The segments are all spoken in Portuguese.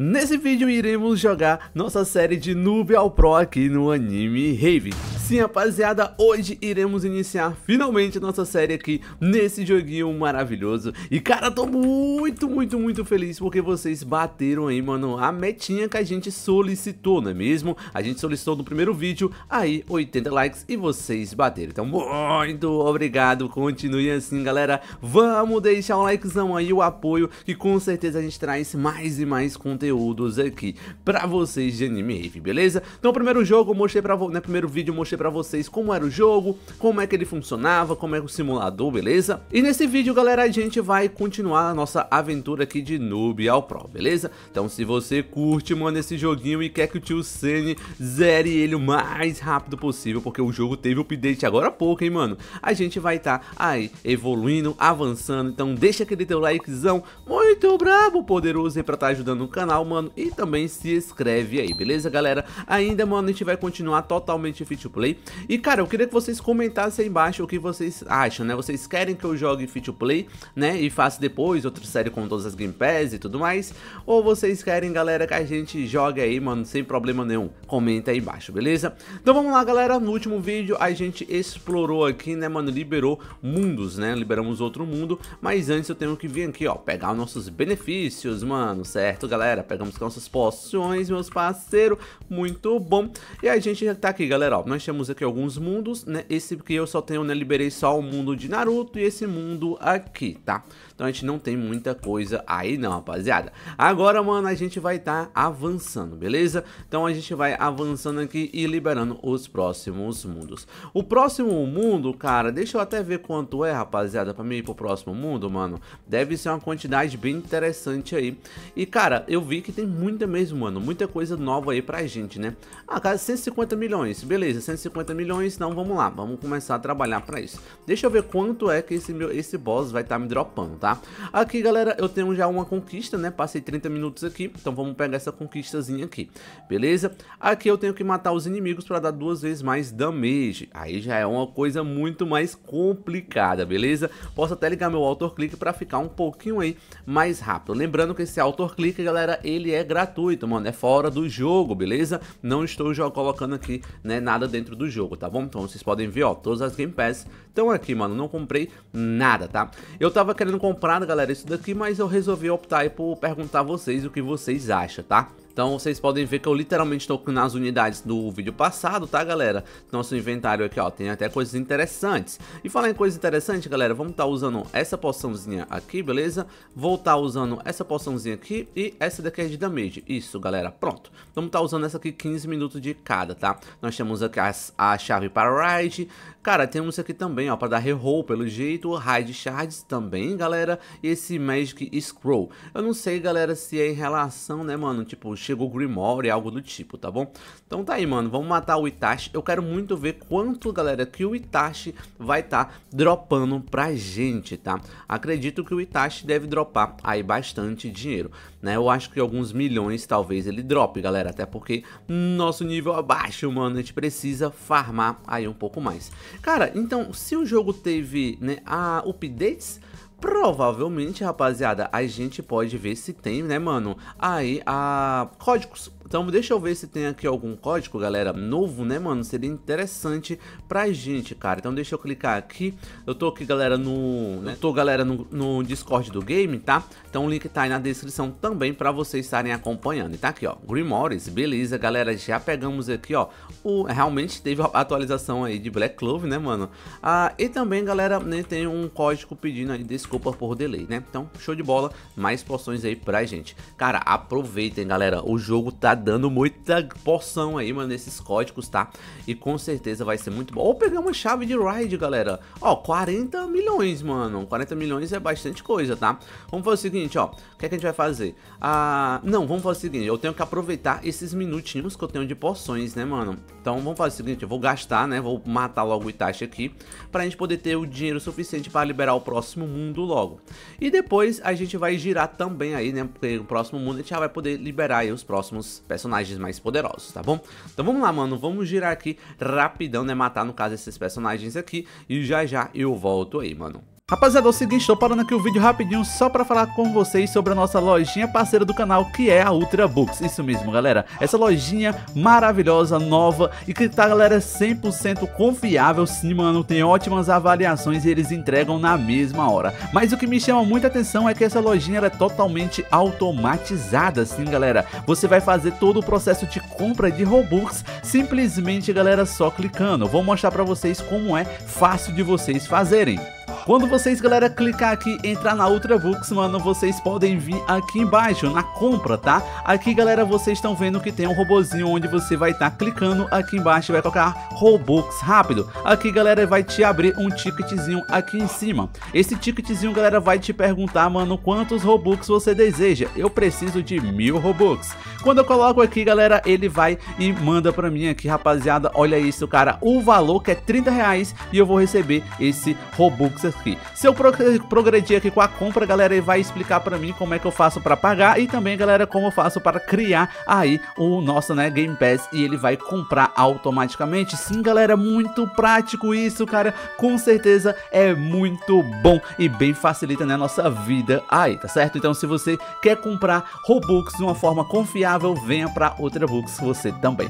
Nesse vídeo iremos jogar nossa série de noob ao pro aqui no anime Raven. Sim, rapaziada, hoje iremos iniciar finalmente a nossa série aqui nesse joguinho maravilhoso. E, cara, tô muito, muito, muito feliz porque vocês bateram aí, mano, a metinha que a gente solicitou, não é mesmo? A gente solicitou no primeiro vídeo, aí 80 likes e vocês bateram. Então, muito obrigado, continue assim, galera. Vamos deixar o likezão aí, o apoio, que com certeza a gente traz mais e mais conteúdos aqui pra vocês de Anime Rave, beleza? Então, primeiro jogo eu mostrei pra... vocês Né, primeiro vídeo eu mostrei para vocês como era o jogo, como é que ele funcionava, como é o simulador, beleza? E nesse vídeo, galera, a gente vai continuar a nossa aventura aqui de noob ao pro, beleza? Então se você curte, mano, esse joguinho e quer que o tio Sene zere ele o mais rápido possível, porque o jogo teve update agora há pouco, hein, mano? A gente vai estar tá aí evoluindo, avançando, então deixa aquele teu likezão muito brabo, poderoso aí pra estar tá ajudando o canal, mano, e também se inscreve aí, beleza, galera? Ainda, mano, a gente vai continuar totalmente fit play Play. E cara, eu queria que vocês comentassem aí embaixo o que vocês acham, né? Vocês querem que eu jogue Free to Play, né? E faça depois outra série com todas as Game Pass e tudo mais? Ou vocês querem, galera, que a gente jogue aí, mano, sem problema nenhum? Comenta aí embaixo, beleza? Então vamos lá, galera. No último vídeo a gente explorou aqui, né, mano? Liberou mundos, né? Liberamos outro mundo. Mas antes eu tenho que vir aqui, ó, pegar os nossos benefícios, mano, certo, galera? Pegamos nossas poções, meus parceiros. Muito bom. E a gente já tá aqui, galera, ó. Nós temos temos aqui alguns mundos, né? Esse que eu só tenho, né? Liberei só o mundo de Naruto e esse mundo aqui, tá? Então a gente não tem muita coisa aí não, rapaziada. Agora, mano, a gente vai estar tá avançando, beleza? Então a gente vai avançando aqui e liberando os próximos mundos. O próximo mundo, cara, deixa eu até ver quanto é, rapaziada, pra mim ir pro próximo mundo, mano. Deve ser uma quantidade bem interessante aí. E, cara, eu vi que tem muita mesmo, mano, muita coisa nova aí pra gente, né? Ah, cara, 150 milhões, beleza, 150 milhões, então vamos lá, vamos começar a trabalhar pra isso. Deixa eu ver quanto é que esse, meu, esse boss vai estar tá me dropando, tá? tá? Aqui, galera, eu tenho já uma conquista, né? Passei 30 minutos aqui, então vamos pegar essa conquistazinha aqui, beleza? Aqui eu tenho que matar os inimigos para dar duas vezes mais damage. Aí já é uma coisa muito mais complicada, beleza? Posso até ligar meu autor-click para ficar um pouquinho aí mais rápido. Lembrando que esse autor-click, galera, ele é gratuito, mano, é fora do jogo, beleza? Não estou já colocando aqui, né, nada dentro do jogo, tá bom? Então vocês podem ver, ó, todas as Game Pass estão aqui, mano, não comprei nada, tá? Eu tava querendo comprar comprado, galera, isso daqui, mas eu resolvi optar por perguntar a vocês o que vocês acham, tá? Então vocês podem ver que eu literalmente estou nas unidades do vídeo passado, tá galera? Nosso inventário aqui, ó, tem até coisas interessantes. E falar em coisa interessante, galera, vamos estar tá usando essa poçãozinha aqui, beleza? Vou estar tá usando essa poçãozinha aqui e essa daqui é de damage. Isso, galera, pronto. Vamos estar tá usando essa aqui 15 minutos de cada, tá? Nós temos aqui as, a chave para ride. Cara, temos aqui também, ó, para dar reroll pelo jeito, ride shards também, galera. E esse Magic Scroll. Eu não sei, galera, se é em relação, né, mano, tipo, chegou Grimoire, algo do tipo, tá bom? Então tá aí, mano, vamos matar o Itachi. Eu quero muito ver quanto, galera, que o Itachi vai estar tá dropando pra gente, tá? Acredito que o Itachi deve dropar aí bastante dinheiro, né? Eu acho que alguns milhões talvez ele drope, galera, até porque nosso nível abaixo, mano, a gente precisa farmar aí um pouco mais. Cara, então, se o jogo teve, né, a updates Provavelmente, rapaziada, a gente pode ver se tem, né, mano, aí a códigos então deixa eu ver se tem aqui algum código, galera, novo, né, mano? Seria interessante pra gente, cara. Então deixa eu clicar aqui. Eu tô aqui, galera, no... Eu né, tô, galera, no, no Discord do game, tá? Então o link tá aí na descrição também pra vocês estarem acompanhando. E tá aqui, ó, Grimores, beleza, galera, já pegamos aqui, ó, o... Realmente teve atualização aí de Black Clove, né, mano? Ah, e também, galera, né, tem um código pedindo aí desculpa por delay, né? Então, show de bola, mais poções aí pra gente. Cara, aproveitem, galera, o jogo tá dando muita porção aí, mano, nesses códigos, tá? E com certeza vai ser muito bom. Ou pegar uma chave de ride, galera. Ó, 40 milhões, mano. 40 milhões é bastante coisa, tá? Vamos fazer o seguinte, ó. O que, é que a gente vai fazer? Ah, não, vamos fazer o seguinte. Eu tenho que aproveitar esses minutinhos que eu tenho de poções, né, mano? Então, vamos fazer o seguinte. Eu vou gastar, né? Vou matar logo o Itachi aqui. Pra gente poder ter o dinheiro suficiente pra liberar o próximo mundo logo. E depois a gente vai girar também aí, né? Porque o próximo mundo a gente já vai poder liberar aí os próximos personagens mais poderosos, tá bom? Então vamos lá, mano, vamos girar aqui rapidão, né, matar no caso esses personagens aqui e já já eu volto aí, mano. Rapaziada, é o seguinte, estou parando aqui o vídeo rapidinho só para falar com vocês sobre a nossa lojinha parceira do canal, que é a Ultra Books. Isso mesmo, galera. Essa lojinha maravilhosa, nova e que tá, galera, 100% confiável. Sim, mano, tem ótimas avaliações e eles entregam na mesma hora. Mas o que me chama muita atenção é que essa lojinha é totalmente automatizada, sim, galera. Você vai fazer todo o processo de compra de Robux simplesmente, galera, só clicando. Vou mostrar para vocês como é fácil de vocês fazerem. Quando vocês, galera, clicar aqui entrar na Ultrabooks, mano, vocês podem vir aqui embaixo, na compra, tá? Aqui, galera, vocês estão vendo que tem um robozinho onde você vai estar tá clicando aqui embaixo e vai colocar Robux rápido. Aqui, galera, vai te abrir um ticketzinho aqui em cima. Esse ticketzinho, galera, vai te perguntar, mano, quantos Robux você deseja. Eu preciso de mil Robux. Quando eu coloco aqui, galera, ele vai e manda pra mim aqui, rapaziada, olha isso, cara, o valor que é 30 reais e eu vou receber esse Robux aqui aqui. Se eu progredir aqui com a compra, galera, ele vai explicar para mim como é que eu faço para pagar e também, galera, como eu faço para criar aí o nosso, né, Game Pass e ele vai comprar automaticamente. Sim, galera, muito prático isso, cara. Com certeza é muito bom e bem facilita, né, a nossa vida aí, tá certo? Então, se você quer comprar Robux de uma forma confiável, venha para Outra Books você também.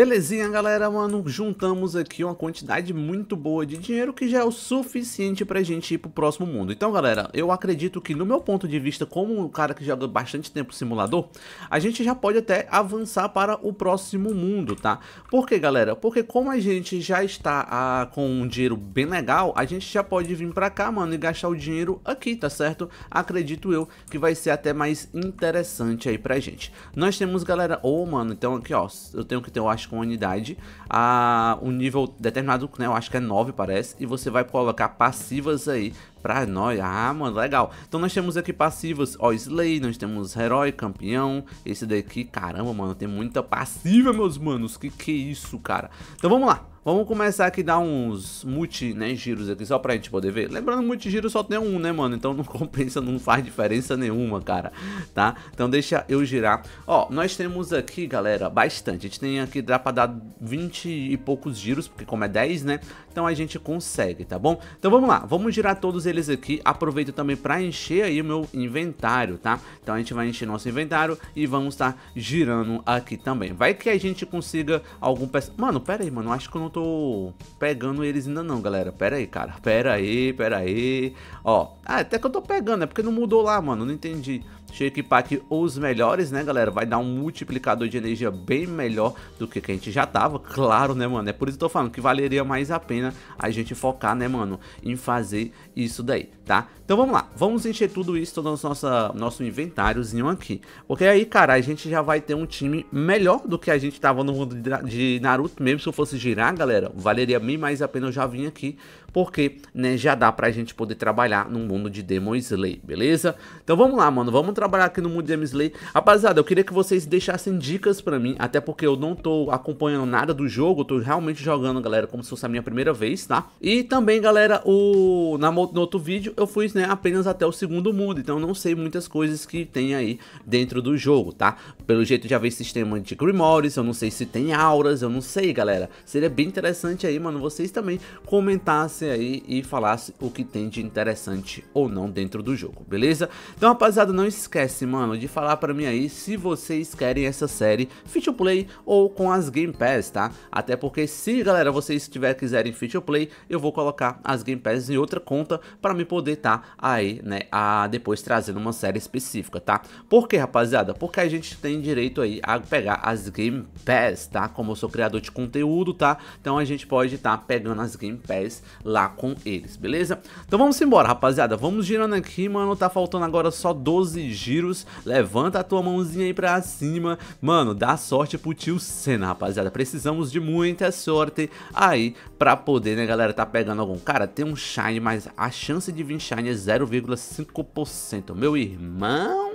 Belezinha, galera, mano, juntamos aqui uma quantidade muito boa de dinheiro que já é o suficiente pra gente ir pro próximo mundo. Então, galera, eu acredito que no meu ponto de vista, como um cara que joga bastante tempo simulador, a gente já pode até avançar para o próximo mundo, tá? Por que, galera? Porque como a gente já está ah, com um dinheiro bem legal, a gente já pode vir pra cá, mano, e gastar o dinheiro aqui, tá certo? Acredito eu que vai ser até mais interessante aí pra gente. Nós temos, galera, ô, oh, mano, então aqui, ó, eu tenho que ter, eu acho com unidade a um nível determinado, né? Eu acho que é 9, parece. E você vai colocar passivas aí pra nós. Ah, mano, legal. Então nós temos aqui passivas, ó, Slay, nós temos Herói, Campeão. Esse daqui, caramba, mano, tem muita passiva, meus manos. Que que é isso, cara? Então vamos lá. Vamos começar aqui dar uns multi, né, giros aqui, só pra gente poder ver. Lembrando, multi giro só tem um, né, mano? Então não compensa, não faz diferença nenhuma, cara, tá? Então deixa eu girar. Ó, nós temos aqui, galera, bastante. A gente tem aqui, dá pra dar 20 e poucos giros, porque como é 10, né? Então a gente consegue, tá bom? Então vamos lá, vamos girar todos eles aqui. Aproveito também pra encher aí o meu inventário, tá? Então a gente vai encher nosso inventário e vamos estar tá girando aqui também. Vai que a gente consiga algum... Mano, pera aí, mano, acho que eu não não tô pegando eles ainda não, galera. Pera aí, cara. Pera aí, pera aí. Ó, ah, até que eu tô pegando, é porque não mudou lá, mano. Não entendi. Deixa eu equipar aqui os melhores, né, galera? Vai dar um multiplicador de energia bem melhor do que a gente já tava, claro, né, mano? É por isso que eu tô falando que valeria mais a pena a gente focar, né, mano, em fazer isso daí, tá? Então vamos lá, vamos encher tudo isso, todo o nosso, nosso inventáriozinho aqui. Porque aí, cara, a gente já vai ter um time melhor do que a gente tava no mundo de Naruto mesmo. Se eu fosse girar, galera, valeria bem mais a pena eu já vir aqui porque né, já dá pra gente poder trabalhar num mundo de Demon Slayer, beleza? Então vamos lá, mano, vamos trabalhar aqui no mundo de Demon Slayer. Rapaziada, eu queria que vocês deixassem dicas pra mim, até porque eu não tô acompanhando nada do jogo, eu tô realmente jogando, galera, como se fosse a minha primeira vez, tá? E também, galera, o na, no outro vídeo eu fui né, apenas até o segundo mundo, então eu não sei muitas coisas que tem aí dentro do jogo, tá? Pelo jeito já veio sistema de Grimores, eu não sei se tem auras, eu não sei, galera. Seria bem interessante aí, mano, vocês também comentassem aí e falasse o que tem de interessante ou não dentro do jogo, beleza? Então, rapaziada, não esquece, mano, de falar pra mim aí se vocês querem essa série Fit to Play ou com as Game Pass, tá? Até porque se, galera, vocês tiver, quiserem Fit to Play, eu vou colocar as Game Pass em outra conta pra me poder tá aí, né, a depois trazendo uma série específica, tá? Por quê, rapaziada? Porque a gente tem direito aí a pegar as Game Pass, tá? Como eu sou criador de conteúdo, tá? Então a gente pode estar tá pegando as Game Pass lá com eles, beleza? Então vamos embora, rapaziada. Vamos girando aqui, mano. Tá faltando agora só 12 giros. Levanta a tua mãozinha aí pra cima. Mano, dá sorte pro tio Senna, rapaziada. Precisamos de muita sorte aí pra poder, né, galera, tá pegando algum. Cara, tem um Shine, mas a chance de vir Shine é 0,5%. Meu irmão...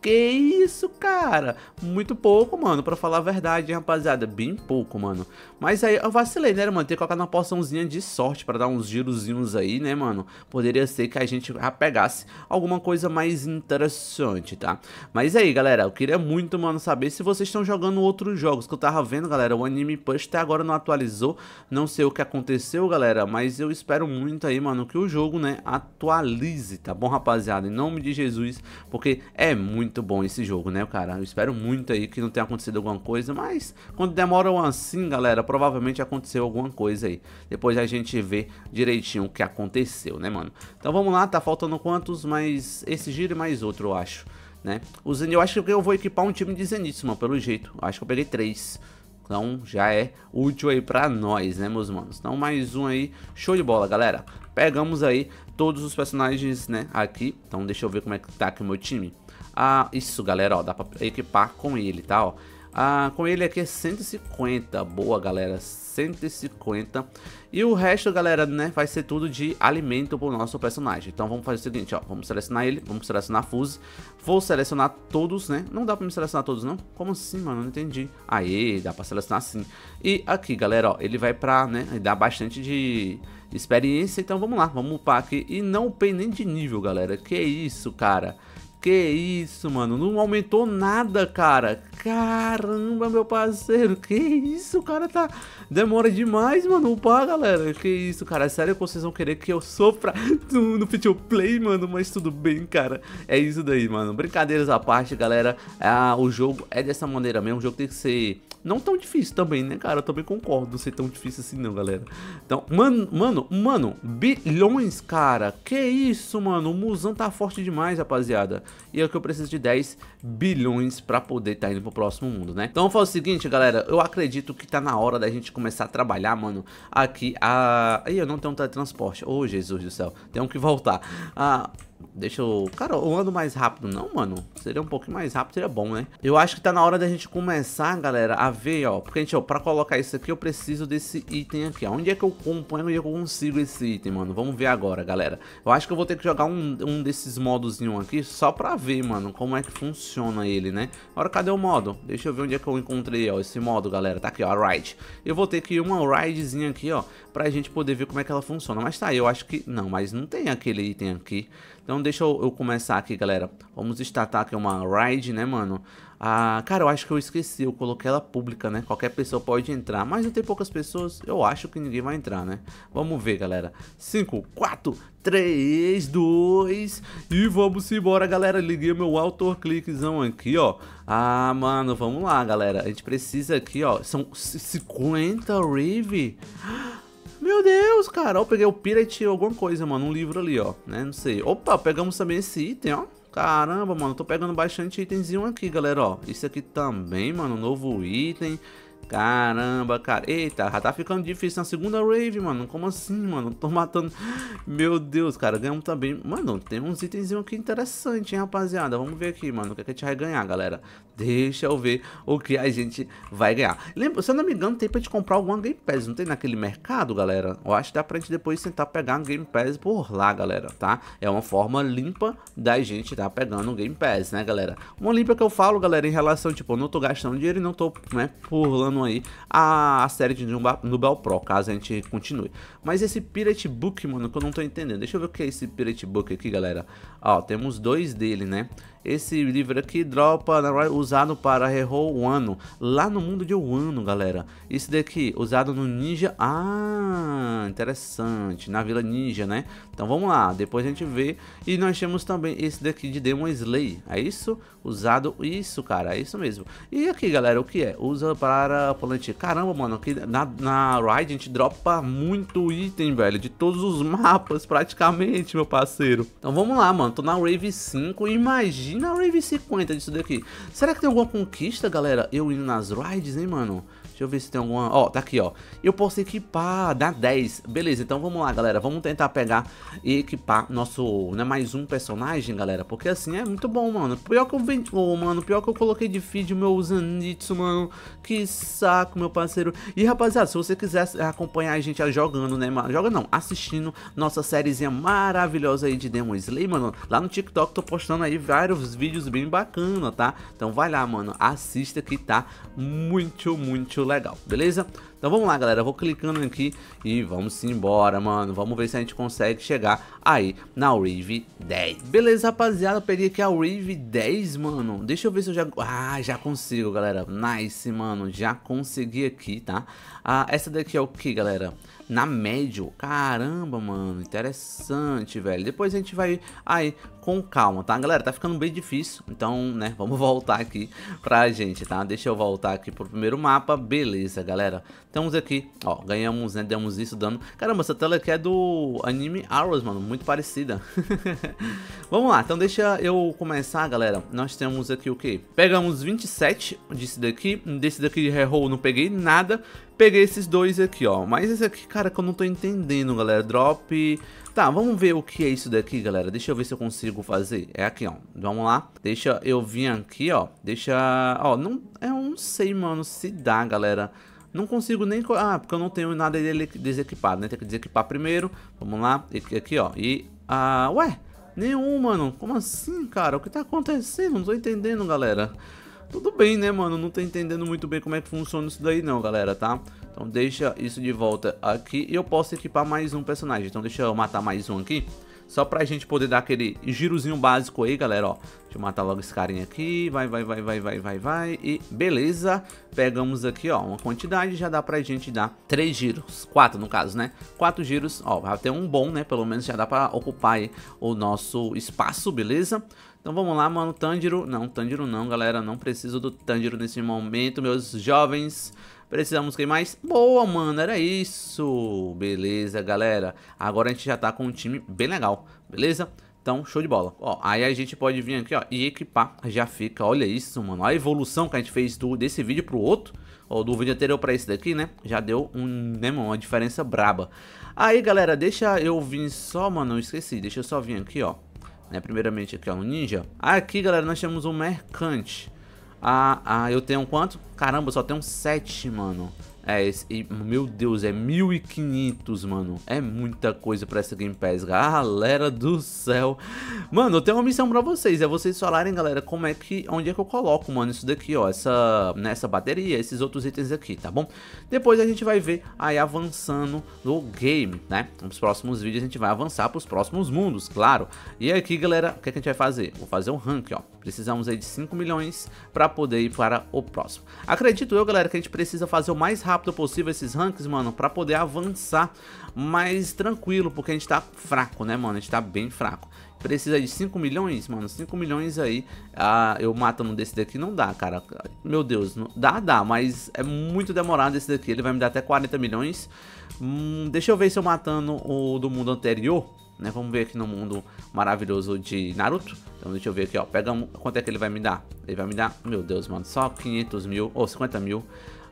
Que isso, cara? Muito pouco, mano, pra falar a verdade, hein, rapaziada? Bem pouco, mano. Mas aí eu vacilei, né, mano? Tem que colocar uma poçãozinha de sorte pra dar uns girozinhos aí, né, mano? Poderia ser que a gente pegasse alguma coisa mais interessante, tá? Mas aí, galera, eu queria muito, mano, saber se vocês estão jogando outros jogos que eu tava vendo, galera. O Anime Push até agora não atualizou, não sei o que aconteceu, galera, mas eu espero muito aí, mano, que o jogo, né, atualize, tá bom, rapaziada? Em nome de Jesus, porque é muito muito bom esse jogo, né, cara? Eu espero muito aí que não tenha acontecido alguma coisa, mas quando demora assim, galera, provavelmente aconteceu alguma coisa aí. Depois a gente vê direitinho o que aconteceu, né, mano? Então vamos lá, tá faltando quantos? Mas esse giro e mais outro, eu acho, né? O Zenith, eu acho que eu vou equipar um time de Zenith, mano, pelo jeito. Eu acho que eu peguei três. Então já é útil aí pra nós, né, meus manos? Então mais um aí, show de bola, galera. Pegamos aí todos os personagens, né, aqui. Então deixa eu ver como é que tá aqui o meu time. Ah, isso galera, ó, dá pra equipar com ele, tá, ó. Ah, com ele aqui é 150, boa galera, 150 E o resto galera, né, vai ser tudo de alimento pro nosso personagem Então vamos fazer o seguinte, ó, vamos selecionar ele, vamos selecionar Fuse Vou selecionar todos, né, não dá pra me selecionar todos não? Como assim, mano, não entendi Aí, dá pra selecionar sim E aqui galera, ó, ele vai pra, né, dar bastante de experiência Então vamos lá, vamos upar aqui E não upei nem de nível galera, que isso cara que isso, mano. Não aumentou nada, cara. Caramba, meu parceiro. Que isso, o cara tá... Demora demais, mano. opa galera. Que isso, cara. É sério que vocês vão querer que eu sofra no, no Pitch Play, mano? Mas tudo bem, cara. É isso daí, mano. Brincadeiras à parte, galera. Ah, o jogo é dessa maneira mesmo. O jogo tem que ser... Não tão difícil também, né, cara? Eu também concordo não ser tão difícil assim não, galera. Então, mano, mano, mano, bilhões, cara. Que isso, mano. O Muzan tá forte demais, rapaziada e é que eu preciso de 10 bilhões para poder estar tá indo pro próximo mundo, né? Então vamos o seguinte, galera, eu acredito que tá na hora da gente começar a trabalhar, mano, aqui a... Ih, eu não tenho um teletransporte, ô oh, Jesus do céu, tenho que voltar. Ah... Deixa eu... Cara, eu ando mais rápido não, mano? Seria um pouquinho mais rápido, seria bom, né? Eu acho que tá na hora da gente começar, galera, a ver, ó. Porque, gente, ó, pra colocar isso aqui, eu preciso desse item aqui, Onde é que eu componho e é eu consigo esse item, mano? Vamos ver agora, galera. Eu acho que eu vou ter que jogar um, um desses modozinho aqui só pra ver, mano, como é que funciona ele, né? Agora, cadê o modo? Deixa eu ver onde é que eu encontrei, ó, esse modo, galera. Tá aqui, ó, a ride. Eu vou ter que ir uma ridezinha aqui, ó pra gente poder ver como é que ela funciona. Mas tá, eu acho que... Não, mas não tem aquele item aqui. Então deixa eu, eu começar aqui, galera. Vamos estatar aqui uma ride, né, mano? Ah, cara, eu acho que eu esqueci, eu coloquei ela pública, né? Qualquer pessoa pode entrar, mas não tem poucas pessoas, eu acho que ninguém vai entrar, né? Vamos ver, galera. 5, 4, 3, 2 e vamos embora, galera. Liguei meu autor cliquezão aqui, ó. Ah, mano, vamos lá, galera. A gente precisa aqui, ó. São 50 Rave. Ah! Meu Deus, cara, ó, peguei o Pirate alguma coisa, mano, um livro ali, ó, né, não sei. Opa, pegamos também esse item, ó. Caramba, mano, tô pegando bastante itemzinho aqui, galera, ó. Isso aqui também, mano, novo item. Caramba, cara. Eita, já tá ficando difícil na segunda rave, mano. Como assim, mano? Tô matando... Meu Deus, cara. Ganhamos também... Mano, tem uns itenzinhos aqui interessantes, hein, rapaziada. Vamos ver aqui, mano. O que, é que a gente vai ganhar, galera? Deixa eu ver o que a gente vai ganhar. Lembra, se eu não me engano, tem pra gente comprar alguma Game Pass. Não tem naquele mercado, galera? Eu acho que dá pra gente depois tentar pegar um Game Pass por lá, galera, tá? É uma forma limpa da gente tá pegando um Game Pass, né, galera? Uma limpa que eu falo, galera, em relação, tipo, eu não tô gastando dinheiro e não tô, né, pulando rolando aí a, a série de Nubel Pro, caso a gente continue. Mas esse Pirate Book, mano, que eu não tô entendendo. Deixa eu ver o que é esse Pirate Book aqui, galera. Ó, temos dois dele, né? esse livro aqui, dropa usado para o Wano, lá no mundo de Wano, galera. esse daqui, usado no Ninja, ah, interessante, na Vila Ninja, né? Então vamos lá, depois a gente vê. E nós temos também esse daqui de Demon slay é isso? Usado, isso, cara, é isso mesmo. E aqui, galera, o que é? Usa para Polantir. Caramba, mano, aqui na, na Ride a gente dropa muito item, velho, de todos os mapas praticamente, meu parceiro. Então vamos lá, mano, tô na Wave 5, imagina na Rave 50 disso daqui. Será que tem alguma conquista, galera? Eu indo nas rides, hein, mano? Deixa eu ver se tem alguma... Ó, tá aqui, ó. Eu posso equipar, dá 10. Beleza, então vamos lá, galera. Vamos tentar pegar e equipar nosso... Né, mais um personagem, galera. Porque assim é muito bom, mano. Pior que eu vendi... Oh, mano, pior que eu coloquei de feed meu Zanitsu, mano. Que saco, meu parceiro. E, rapaziada, se você quiser acompanhar a gente jogando, né, mano? Joga não, assistindo nossa sériezinha maravilhosa aí de Demon Slayer, mano. Lá no TikTok tô postando aí vários vídeos bem bacana, tá? Então vai lá, mano. Assista que tá muito, muito legal, beleza? Então vamos lá, galera, vou clicando aqui e vamos embora, mano. Vamos ver se a gente consegue chegar aí na Rave 10. Beleza, rapaziada, eu peguei aqui a Rave 10, mano. Deixa eu ver se eu já... Ah, já consigo, galera. Nice, mano, já consegui aqui, tá? Ah, essa daqui é o que, galera? Na médio, caramba, mano, interessante, velho. Depois a gente vai aí com calma, tá? Galera, tá ficando bem difícil, então, né, vamos voltar aqui pra gente, tá? Deixa eu voltar aqui pro primeiro mapa, beleza, galera. Estamos aqui, ó, ganhamos, né, demos isso dando. Caramba, essa tela aqui é do anime Arrows, mano, muito parecida. vamos lá, então deixa eu começar, galera. Nós temos aqui o que? Pegamos 27 desse daqui, desse daqui de reroll não peguei nada. Peguei esses dois aqui, ó. Mas esse aqui, cara, que eu não tô entendendo, galera. Drop... Tá, vamos ver o que é isso daqui, galera. Deixa eu ver se eu consigo fazer. É aqui, ó. Vamos lá. Deixa eu vir aqui, ó. Deixa... Ó, não... Eu não sei, mano, se dá, galera. Não consigo nem... Ah, porque eu não tenho nada desequipado, né? Tem que desequipar primeiro. Vamos lá. Aqui, ó. E... Ah, ué... Nenhum, mano. Como assim, cara? O que tá acontecendo? Não tô entendendo, galera. Tudo bem, né, mano? Não tô entendendo muito bem como é que funciona isso daí não, galera, tá? Então deixa isso de volta aqui e eu posso equipar mais um personagem. Então deixa eu matar mais um aqui. Só pra gente poder dar aquele girozinho básico aí, galera, ó. Deixa eu matar logo esse carinha aqui. Vai, vai, vai, vai, vai, vai, vai. E beleza. Pegamos aqui, ó, uma quantidade. Já dá pra gente dar três giros. Quatro, no caso, né? Quatro giros. Ó, vai ter um bom, né? Pelo menos já dá pra ocupar aí o nosso espaço, beleza? Então vamos lá, mano, Tanjiro... Não, Tanjiro não, galera, não preciso do Tanjiro nesse momento, meus jovens... Precisamos que mais? Boa, mano, era isso. Beleza, galera. Agora a gente já tá com um time bem legal, beleza? Então, show de bola. Ó, aí a gente pode vir aqui, ó, e equipar. Já fica, olha isso, mano. a evolução que a gente fez do, desse vídeo pro outro. Ó, do vídeo anterior pra esse daqui, né? Já deu um, né, mano, uma diferença braba. Aí, galera, deixa eu vir só, mano, eu esqueci. Deixa eu só vir aqui, ó né? Primeiramente aqui, é um ninja. Aqui, galera, nós temos um mercante. Ah, ah, eu tenho quanto? Caramba, só tenho 7, mano. É, esse, meu Deus, é 1500, mano. É muita coisa pra essa Game Pass, galera do céu. Mano, eu tenho uma missão pra vocês, é vocês falarem, galera, como é que, onde é que eu coloco, mano, isso daqui, ó, essa, nessa né, bateria, esses outros itens aqui, tá bom? Depois a gente vai ver aí avançando no game, né? Nos próximos vídeos a gente vai avançar pros próximos mundos, claro. E aqui, galera, o que, é que a gente vai fazer? Vou fazer um rank, ó. Precisamos aí de 5 milhões pra poder ir para o próximo. Acredito eu, galera, que a gente precisa fazer o mais rápido rápido possível esses ranks, mano, pra poder avançar mais tranquilo, porque a gente tá fraco, né, mano? A gente tá bem fraco. Precisa de 5 milhões, mano, 5 milhões aí, ah, eu mato um desse daqui não dá, cara. Meu Deus, não... dá, dá, mas é muito demorado esse daqui, ele vai me dar até 40 milhões. Hum, deixa eu ver se eu matando o do mundo anterior, né? Vamos ver aqui no mundo maravilhoso de Naruto. Então deixa eu ver aqui, ó. Pega um... quanto é que ele vai me dar. Ele vai me dar, meu Deus, mano, só 500 mil ou oh, 50 mil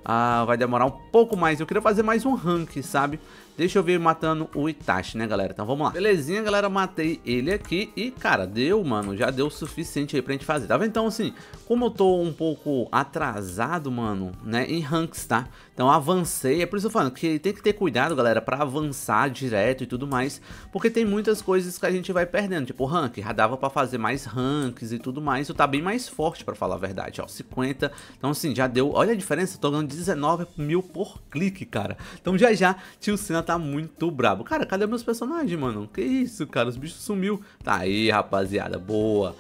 ah, vai demorar um pouco mais. Eu queria fazer mais um rank, sabe? Deixa eu ver matando o Itachi, né, galera? Então vamos lá. Belezinha, galera, matei ele aqui e, cara, deu, mano, já deu o suficiente aí pra gente fazer, tá vendo? Então, assim, como eu tô um pouco atrasado, mano, né, em ranks, tá? Então avancei, é por isso que eu falo que tem que ter cuidado, galera, pra avançar direto e tudo mais, porque tem muitas coisas que a gente vai perdendo, tipo rank, já dava pra fazer mais ranks e tudo mais, eu tá bem mais forte, pra falar a verdade, ó, 50, então assim, já deu, olha a diferença, eu tô ganhando 19 mil por clique, cara, então já já, tio Sina tá muito brabo. Cara, cadê meus personagens, mano? Que isso, cara? Os bichos sumiu. Tá aí, rapaziada. Boa.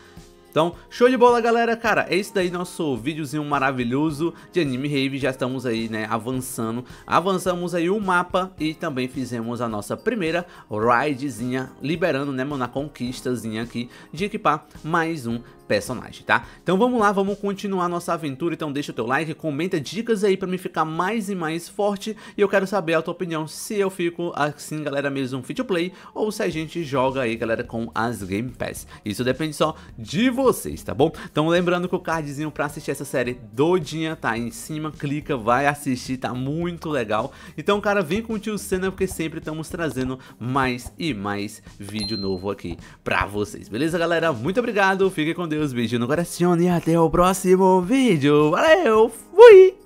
Então, show de bola, galera. Cara, é isso daí, nosso videozinho maravilhoso de Anime Rave. Já estamos aí, né, avançando. Avançamos aí o mapa e também fizemos a nossa primeira ridezinha, liberando, né, mano, a conquistazinha aqui de equipar mais um personagem, tá? Então vamos lá, vamos continuar nossa aventura, então deixa o teu like, comenta dicas aí pra mim ficar mais e mais forte, e eu quero saber a tua opinião, se eu fico assim, galera, mesmo um to play, ou se a gente joga aí, galera, com as Game Pass. Isso depende só de vocês, tá bom? Então lembrando que o cardzinho pra assistir essa série doidinha tá aí em cima, clica, vai assistir, tá muito legal. Então, cara, vem com o tio Senna, porque sempre estamos trazendo mais e mais vídeo novo aqui pra vocês, beleza, galera? Muito obrigado, fique com Deus Deus, beijo no coração e até o próximo vídeo. Valeu, fui!